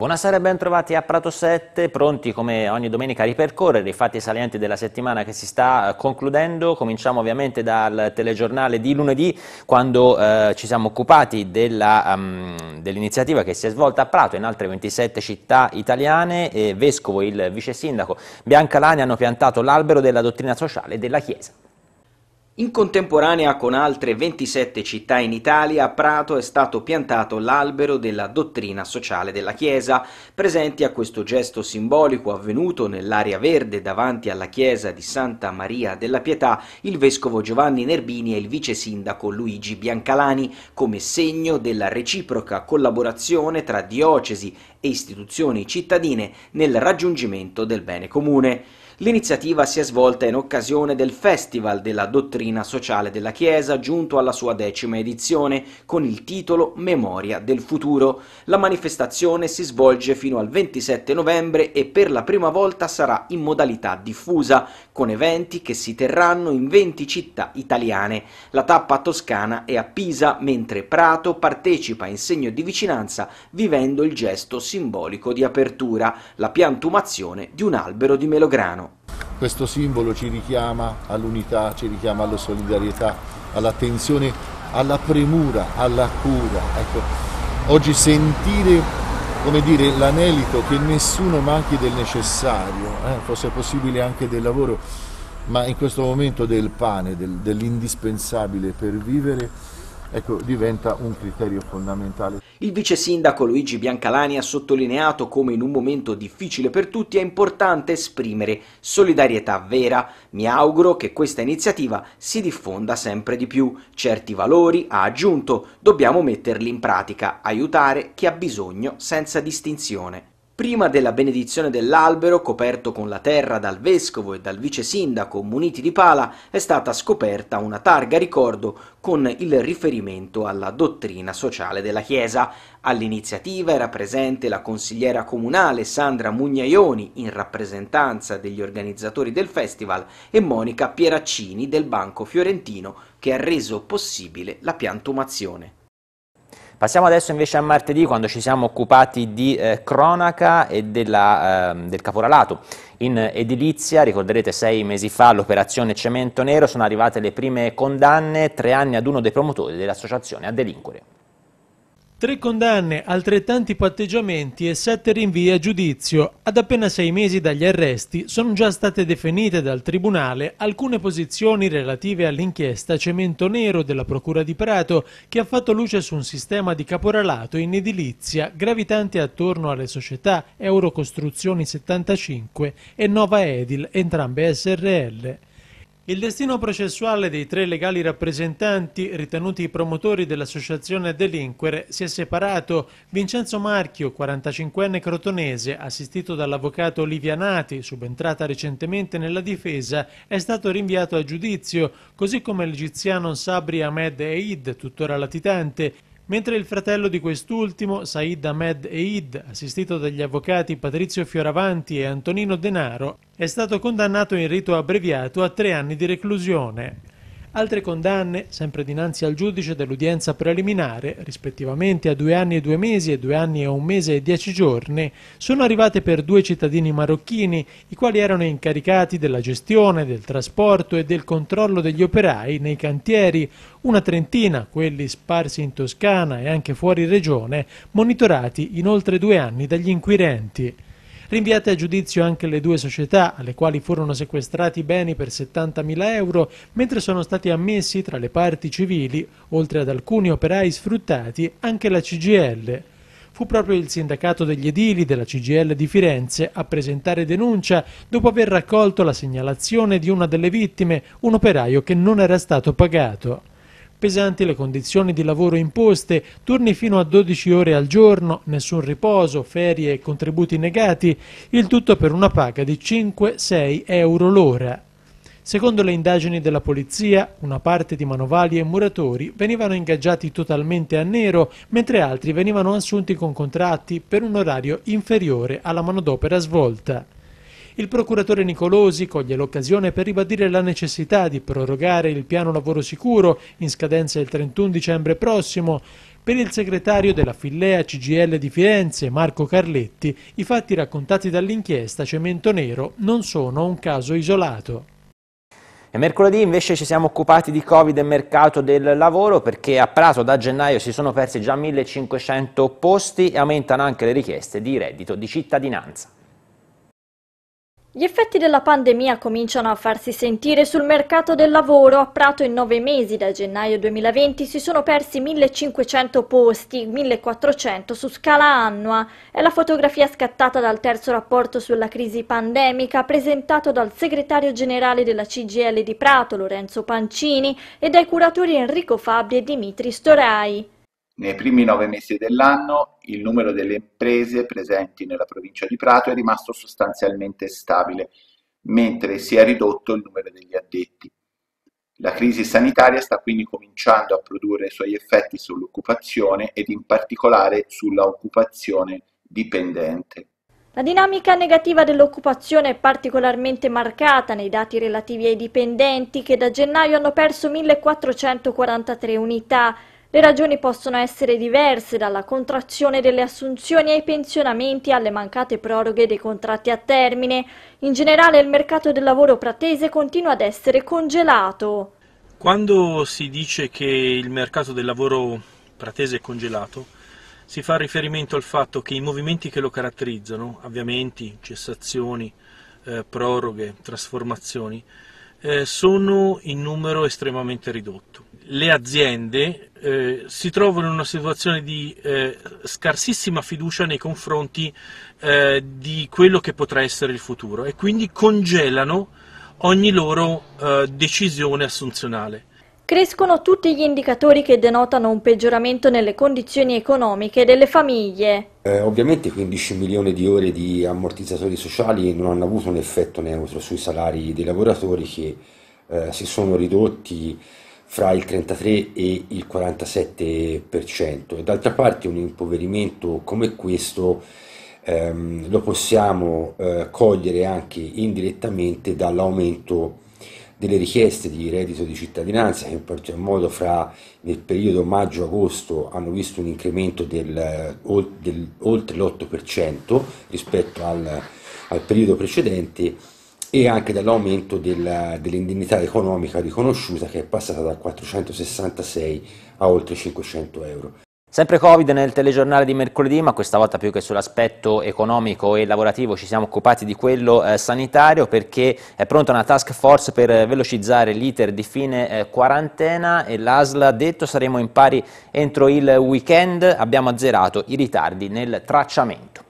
Buonasera e ben trovati a Prato 7, pronti come ogni domenica a ripercorrere i fatti salienti della settimana che si sta eh, concludendo. Cominciamo ovviamente dal telegiornale di lunedì, quando eh, ci siamo occupati ehm, dell'iniziativa um, dell che si è svolta a Prato e in altre 27 città italiane. E Vescovo e il vice sindaco Bianca Lani hanno piantato l'albero della dottrina sociale della Chiesa. In contemporanea con altre 27 città in Italia, a Prato è stato piantato l'albero della dottrina sociale della Chiesa. Presenti a questo gesto simbolico avvenuto nell'area verde davanti alla chiesa di Santa Maria della Pietà, il vescovo Giovanni Nerbini e il vice sindaco Luigi Biancalani, come segno della reciproca collaborazione tra diocesi e istituzioni cittadine nel raggiungimento del bene comune. L'iniziativa si è svolta in occasione del Festival della Dottrina Sociale della Chiesa, giunto alla sua decima edizione, con il titolo Memoria del Futuro. La manifestazione si svolge fino al 27 novembre e per la prima volta sarà in modalità diffusa, con eventi che si terranno in 20 città italiane. La tappa toscana è a Pisa, mentre Prato partecipa in segno di vicinanza vivendo il gesto simbolico di apertura, la piantumazione di un albero di melograno. Questo simbolo ci richiama all'unità, ci richiama alla solidarietà, all'attenzione, alla premura, alla cura. Ecco, oggi sentire come dire, l'anelito che nessuno manchi del necessario, eh, fosse possibile anche del lavoro, ma in questo momento del pane, del, dell'indispensabile per vivere ecco, diventa un criterio fondamentale. Il vice sindaco Luigi Biancalani ha sottolineato come in un momento difficile per tutti è importante esprimere solidarietà vera. Mi auguro che questa iniziativa si diffonda sempre di più. Certi valori, ha aggiunto, dobbiamo metterli in pratica, aiutare chi ha bisogno senza distinzione prima della benedizione dell'albero coperto con la terra dal vescovo e dal vice sindaco muniti di pala è stata scoperta una targa ricordo con il riferimento alla dottrina sociale della Chiesa. All'iniziativa era presente la consigliera comunale Sandra Mugnaioni in rappresentanza degli organizzatori del festival e Monica Pieraccini del Banco Fiorentino che ha reso possibile la piantumazione. Passiamo adesso invece a martedì quando ci siamo occupati di eh, cronaca e della, eh, del caporalato. In edilizia, ricorderete sei mesi fa l'operazione Cemento Nero, sono arrivate le prime condanne, tre anni ad uno dei promotori dell'associazione a delinquere. Tre condanne, altrettanti patteggiamenti e sette rinvii a giudizio. Ad appena sei mesi dagli arresti sono già state definite dal Tribunale alcune posizioni relative all'inchiesta Cemento Nero della Procura di Prato che ha fatto luce su un sistema di caporalato in edilizia gravitante attorno alle società Eurocostruzioni 75 e Nova Edil, entrambe SRL. Il destino processuale dei tre legali rappresentanti, ritenuti promotori dell'associazione delinquere, si è separato. Vincenzo Marchio, 45enne crotonese, assistito dall'avvocato Livia Nati, subentrata recentemente nella difesa, è stato rinviato a giudizio, così come l'egiziano Sabri Ahmed Eid, tuttora latitante, mentre il fratello di quest'ultimo, Said Ahmed Eid, assistito dagli avvocati Patrizio Fioravanti e Antonino Denaro, è stato condannato in rito abbreviato a tre anni di reclusione. Altre condanne, sempre dinanzi al giudice dell'udienza preliminare, rispettivamente a due anni e due mesi e due anni e un mese e dieci giorni, sono arrivate per due cittadini marocchini, i quali erano incaricati della gestione, del trasporto e del controllo degli operai nei cantieri, una trentina, quelli sparsi in Toscana e anche fuori regione, monitorati in oltre due anni dagli inquirenti. Rinviate a giudizio anche le due società, alle quali furono sequestrati beni per 70.000 euro, mentre sono stati ammessi tra le parti civili, oltre ad alcuni operai sfruttati, anche la CGL fu proprio il sindacato degli edili della CGL di Firenze a presentare denuncia dopo aver raccolto la segnalazione di una delle vittime, un operaio che non era stato pagato pesanti le condizioni di lavoro imposte, turni fino a 12 ore al giorno, nessun riposo, ferie e contributi negati, il tutto per una paga di 5-6 euro l'ora. Secondo le indagini della polizia, una parte di manovali e muratori venivano ingaggiati totalmente a nero, mentre altri venivano assunti con contratti per un orario inferiore alla manodopera svolta. Il procuratore Nicolosi coglie l'occasione per ribadire la necessità di prorogare il piano lavoro sicuro in scadenza il 31 dicembre prossimo. Per il segretario della fillea CGL di Firenze, Marco Carletti, i fatti raccontati dall'inchiesta Cemento Nero non sono un caso isolato. E mercoledì invece ci siamo occupati di Covid e mercato del lavoro perché a Prato da gennaio si sono persi già 1500 posti e aumentano anche le richieste di reddito di cittadinanza. Gli effetti della pandemia cominciano a farsi sentire sul mercato del lavoro. A Prato in nove mesi, da gennaio 2020, si sono persi 1500 posti, 1400 su scala annua. È la fotografia scattata dal terzo rapporto sulla crisi pandemica presentato dal segretario generale della CGL di Prato, Lorenzo Pancini, e dai curatori Enrico Fabri e Dimitri Storai. Nei primi nove mesi dell'anno il numero delle imprese presenti nella provincia di Prato è rimasto sostanzialmente stabile, mentre si è ridotto il numero degli addetti. La crisi sanitaria sta quindi cominciando a produrre i suoi effetti sull'occupazione ed in particolare sulla occupazione dipendente. La dinamica negativa dell'occupazione è particolarmente marcata nei dati relativi ai dipendenti che da gennaio hanno perso 1443 unità, le ragioni possono essere diverse, dalla contrazione delle assunzioni ai pensionamenti alle mancate proroghe dei contratti a termine. In generale il mercato del lavoro pratese continua ad essere congelato. Quando si dice che il mercato del lavoro pratese è congelato, si fa riferimento al fatto che i movimenti che lo caratterizzano, avviamenti, cessazioni, eh, proroghe, trasformazioni, eh, sono in numero estremamente ridotto le aziende eh, si trovano in una situazione di eh, scarsissima fiducia nei confronti eh, di quello che potrà essere il futuro e quindi congelano ogni loro eh, decisione assunzionale. Crescono tutti gli indicatori che denotano un peggioramento nelle condizioni economiche delle famiglie. Eh, ovviamente 15 milioni di ore di ammortizzatori sociali non hanno avuto un effetto neutro sui salari dei lavoratori che eh, si sono ridotti fra il 33 e il 47% e d'altra parte un impoverimento come questo ehm, lo possiamo eh, cogliere anche indirettamente dall'aumento delle richieste di reddito di cittadinanza che in particolar modo fra nel periodo maggio-agosto hanno visto un incremento del, del oltre l'8% rispetto al, al periodo precedente e anche dall'aumento dell'indennità economica riconosciuta che è passata da 466 a oltre 500 euro. Sempre Covid nel telegiornale di mercoledì, ma questa volta più che sull'aspetto economico e lavorativo ci siamo occupati di quello eh, sanitario perché è pronta una task force per eh, velocizzare l'iter di fine eh, quarantena e l'ASL ha detto saremo in pari entro il weekend, abbiamo azzerato i ritardi nel tracciamento.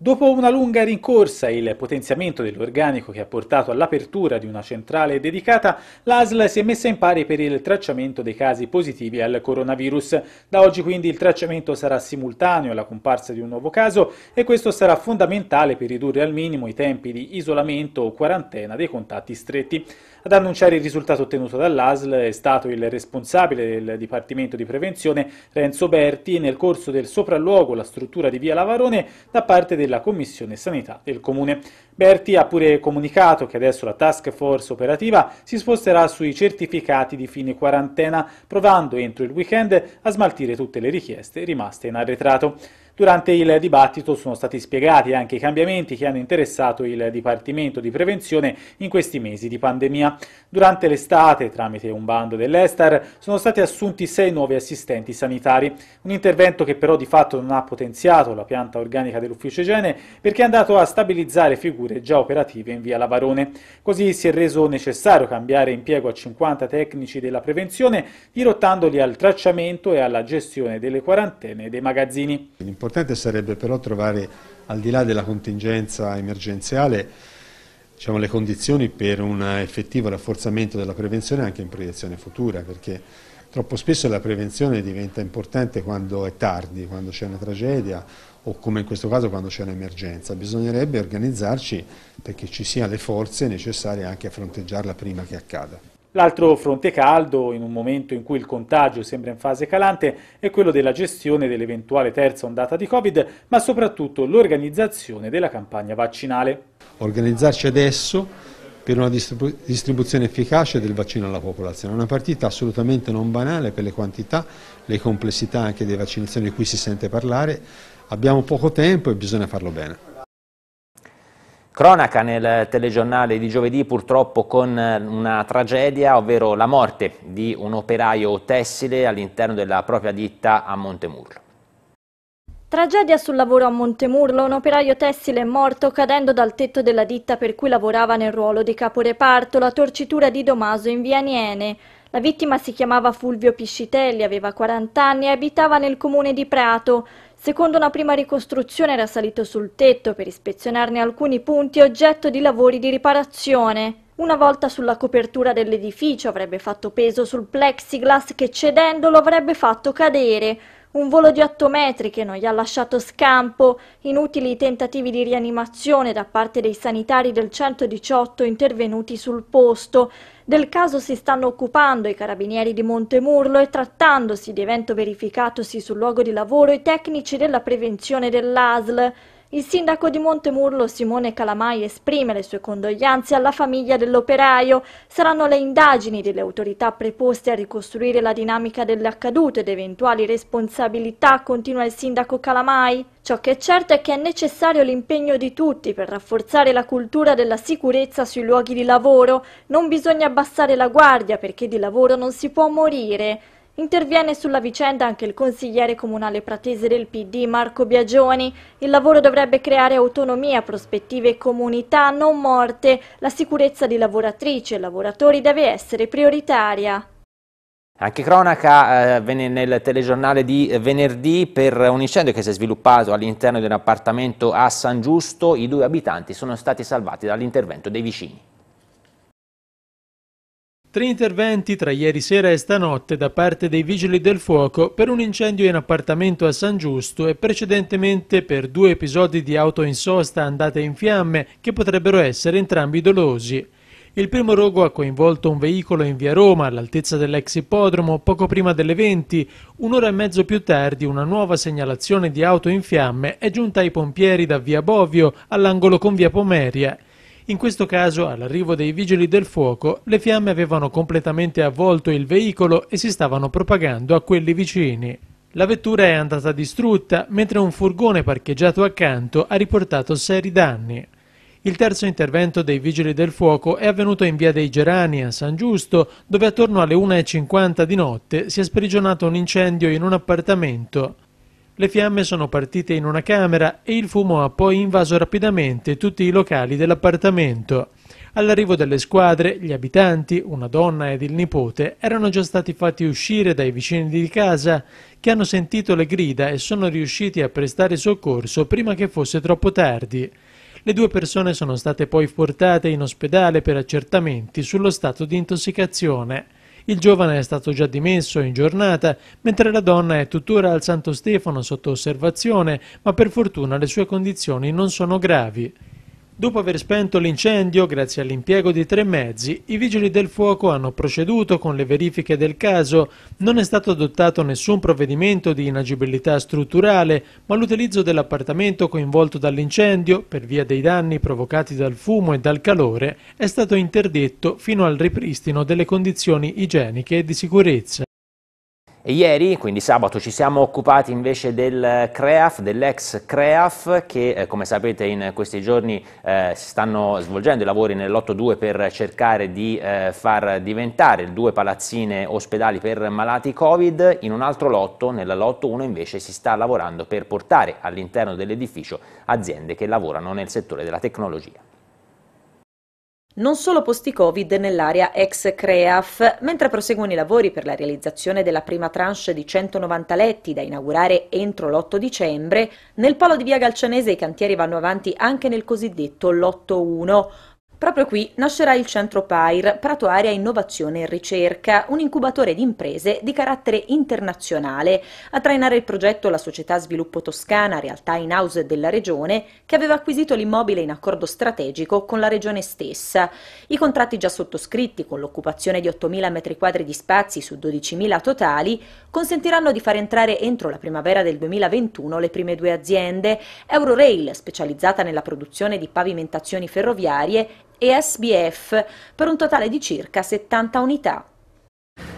Dopo una lunga rincorsa e il potenziamento dell'organico che ha portato all'apertura di una centrale dedicata, l'ASL si è messa in pari per il tracciamento dei casi positivi al coronavirus. Da oggi quindi il tracciamento sarà simultaneo alla comparsa di un nuovo caso e questo sarà fondamentale per ridurre al minimo i tempi di isolamento o quarantena dei contatti stretti. Ad annunciare il risultato ottenuto dall'ASL è stato il responsabile del Dipartimento di Prevenzione Renzo Berti nel corso del sopralluogo alla struttura di Via Lavarone da parte della Commissione Sanità del Comune. Berti ha pure comunicato che adesso la task force operativa si sposterà sui certificati di fine quarantena, provando entro il weekend a smaltire tutte le richieste rimaste in arretrato. Durante il dibattito sono stati spiegati anche i cambiamenti che hanno interessato il Dipartimento di Prevenzione in questi mesi di pandemia. Durante l'estate, tramite un bando dell'Estar, sono stati assunti sei nuovi assistenti sanitari, un intervento che però di fatto non ha potenziato la pianta organica dell'ufficio igiene perché è andato a stabilizzare figure già operative in via Lavarone. Così si è reso necessario cambiare impiego a 50 tecnici della prevenzione, dirottandoli al tracciamento e alla gestione delle quarantene dei magazzini importante sarebbe però trovare, al di là della contingenza emergenziale, diciamo, le condizioni per un effettivo rafforzamento della prevenzione anche in proiezione futura, perché troppo spesso la prevenzione diventa importante quando è tardi, quando c'è una tragedia o come in questo caso quando c'è un'emergenza. Bisognerebbe organizzarci perché ci siano le forze necessarie anche a fronteggiarla prima che accada. L'altro fronte caldo, in un momento in cui il contagio sembra in fase calante, è quello della gestione dell'eventuale terza ondata di Covid, ma soprattutto l'organizzazione della campagna vaccinale. Organizzarci adesso per una distribu distribuzione efficace del vaccino alla popolazione. Una partita assolutamente non banale per le quantità, le complessità anche delle vaccinazioni di cui si sente parlare. Abbiamo poco tempo e bisogna farlo bene. Cronaca nel telegiornale di giovedì purtroppo con eh, una tragedia, ovvero la morte di un operaio tessile all'interno della propria ditta a Montemurlo. Tragedia sul lavoro a Montemurlo, un operaio tessile è morto cadendo dal tetto della ditta per cui lavorava nel ruolo di caporeparto, la torcitura di Domaso in via Niene. La vittima si chiamava Fulvio Piscitelli, aveva 40 anni e abitava nel comune di Prato. Secondo una prima ricostruzione era salito sul tetto per ispezionarne alcuni punti oggetto di lavori di riparazione. Una volta sulla copertura dell'edificio avrebbe fatto peso sul plexiglass che cedendolo avrebbe fatto cadere. Un volo di 8 metri che non gli ha lasciato scampo, inutili tentativi di rianimazione da parte dei sanitari del 118 intervenuti sul posto. Del caso si stanno occupando i carabinieri di Montemurlo e trattandosi di evento verificatosi sul luogo di lavoro i tecnici della prevenzione dell'ASL. Il sindaco di Montemurlo Simone Calamai esprime le sue condoglianze alla famiglia dell'operaio. Saranno le indagini delle autorità preposte a ricostruire la dinamica dell'accaduto ed eventuali responsabilità, continua il sindaco Calamai. Ciò che è certo è che è necessario l'impegno di tutti per rafforzare la cultura della sicurezza sui luoghi di lavoro. Non bisogna abbassare la guardia perché di lavoro non si può morire. Interviene sulla vicenda anche il consigliere comunale pratese del PD Marco Biagioni. Il lavoro dovrebbe creare autonomia, prospettive e comunità, non morte. La sicurezza di lavoratrici e lavoratori deve essere prioritaria. Anche cronaca eh, nel telegiornale di venerdì per un incendio che si è sviluppato all'interno di un appartamento a San Giusto. I due abitanti sono stati salvati dall'intervento dei vicini. Tre interventi tra ieri sera e stanotte da parte dei vigili del fuoco per un incendio in appartamento a San Giusto e precedentemente per due episodi di auto in sosta andate in fiamme che potrebbero essere entrambi dolosi. Il primo rogo ha coinvolto un veicolo in via Roma all'altezza dell'ex ippodromo poco prima delle 20. Un'ora e mezzo più tardi una nuova segnalazione di auto in fiamme è giunta ai pompieri da via Bovio all'angolo con via Pomeria. In questo caso, all'arrivo dei vigili del fuoco, le fiamme avevano completamente avvolto il veicolo e si stavano propagando a quelli vicini. La vettura è andata distrutta, mentre un furgone parcheggiato accanto ha riportato seri danni. Il terzo intervento dei Vigili del Fuoco è avvenuto in via dei Gerani a San Giusto, dove attorno alle 1.50 di notte si è sprigionato un incendio in un appartamento. Le fiamme sono partite in una camera e il fumo ha poi invaso rapidamente tutti i locali dell'appartamento. All'arrivo delle squadre, gli abitanti, una donna ed il nipote, erano già stati fatti uscire dai vicini di casa che hanno sentito le grida e sono riusciti a prestare soccorso prima che fosse troppo tardi. Le due persone sono state poi portate in ospedale per accertamenti sullo stato di intossicazione. Il giovane è stato già dimesso in giornata, mentre la donna è tuttora al Santo Stefano sotto osservazione, ma per fortuna le sue condizioni non sono gravi. Dopo aver spento l'incendio, grazie all'impiego di tre mezzi, i vigili del fuoco hanno proceduto con le verifiche del caso. Non è stato adottato nessun provvedimento di inagibilità strutturale, ma l'utilizzo dell'appartamento coinvolto dall'incendio, per via dei danni provocati dal fumo e dal calore, è stato interdetto fino al ripristino delle condizioni igieniche e di sicurezza. E ieri, quindi sabato, ci siamo occupati invece del eh, CREAF, dell'ex CREAF, che eh, come sapete in questi giorni eh, si stanno svolgendo i lavori nell'8-2 per cercare di eh, far diventare due palazzine ospedali per malati Covid. In un altro lotto, nella lotto 1 invece, si sta lavorando per portare all'interno dell'edificio aziende che lavorano nel settore della tecnologia non solo posti Covid nell'area ex CREAF. Mentre proseguono i lavori per la realizzazione della prima tranche di 190 letti da inaugurare entro l'8 dicembre, nel polo di via Galcianese i cantieri vanno avanti anche nel cosiddetto Lotto 1. Proprio qui nascerà il centro PAIR, Prato Area Innovazione e Ricerca, un incubatore di imprese di carattere internazionale. A trainare il progetto la società Sviluppo Toscana, realtà in house della regione, che aveva acquisito l'immobile in accordo strategico con la regione stessa. I contratti già sottoscritti, con l'occupazione di 8.000 m2 di spazi su 12.000 totali, consentiranno di far entrare entro la primavera del 2021 le prime due aziende, Eurorail, specializzata nella produzione di pavimentazioni ferroviarie, e SBF per un totale di circa 70 unità.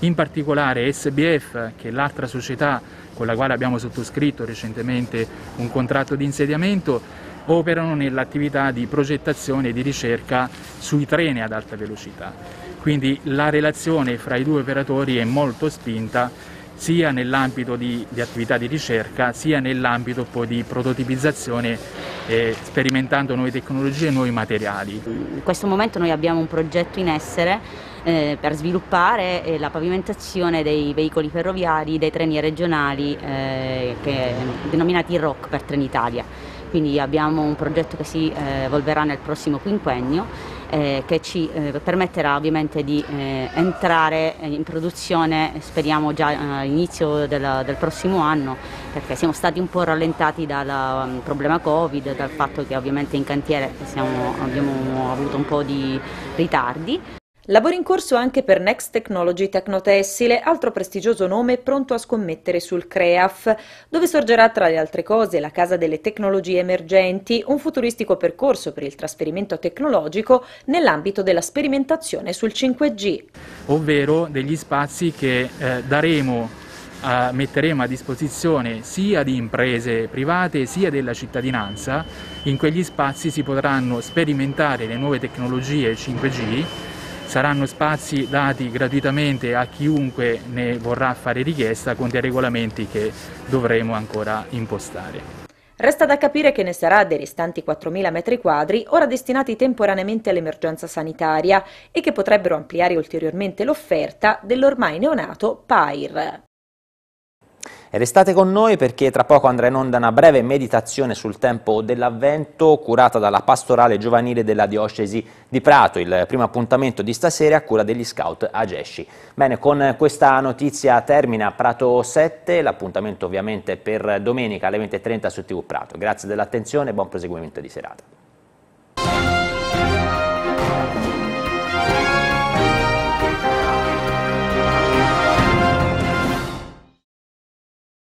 In particolare SBF, che è l'altra società con la quale abbiamo sottoscritto recentemente un contratto di insediamento, operano nell'attività di progettazione e di ricerca sui treni ad alta velocità. Quindi la relazione fra i due operatori è molto spinta sia nell'ambito di, di, attività di ricerca sia nell'ambito poi di prototipizzazione eh, sperimentando nuove tecnologie e nuovi materiali. In questo momento noi abbiamo un progetto in essere eh, per sviluppare eh, la pavimentazione dei veicoli ferroviari dei treni regionali eh, che, eh, denominati ROC per Trenitalia. Quindi abbiamo un progetto che si eh, evolverà nel prossimo quinquennio eh, che ci eh, permetterà ovviamente di eh, entrare in produzione, speriamo già eh, all'inizio del, del, prossimo anno, perché siamo stati un po' rallentati dal um, problema Covid, dal fatto che ovviamente in cantiere siamo, abbiamo avuto un po' di ritardi. Lavori in corso anche per Next Technology Tecnotessile, altro prestigioso nome pronto a scommettere sul CREAF, dove sorgerà tra le altre cose la Casa delle Tecnologie Emergenti, un futuristico percorso per il trasferimento tecnologico nell'ambito della sperimentazione sul 5G. Ovvero degli spazi che eh, daremo Uh, metteremo a disposizione sia di imprese private sia della cittadinanza. In quegli spazi si potranno sperimentare le nuove tecnologie 5G saranno spazi dati gratuitamente a chiunque ne vorrà fare richiesta con dei regolamenti che dovremo ancora impostare. Resta da capire che ne sarà dei restanti 4.000 metri quadri ora destinati temporaneamente all'emergenza sanitaria e che potrebbero ampliare ulteriormente l'offerta dell'ormai neonato PAIR. Restate con noi perché tra poco andrà in onda una breve meditazione sul tempo dell'Avvento curata dalla pastorale giovanile della diocesi di Prato, il primo appuntamento di stasera a cura degli scout Agesci. Bene, con questa notizia termina Prato 7, l'appuntamento ovviamente per domenica alle 20.30 su TV Prato. Grazie dell'attenzione e buon proseguimento di serata.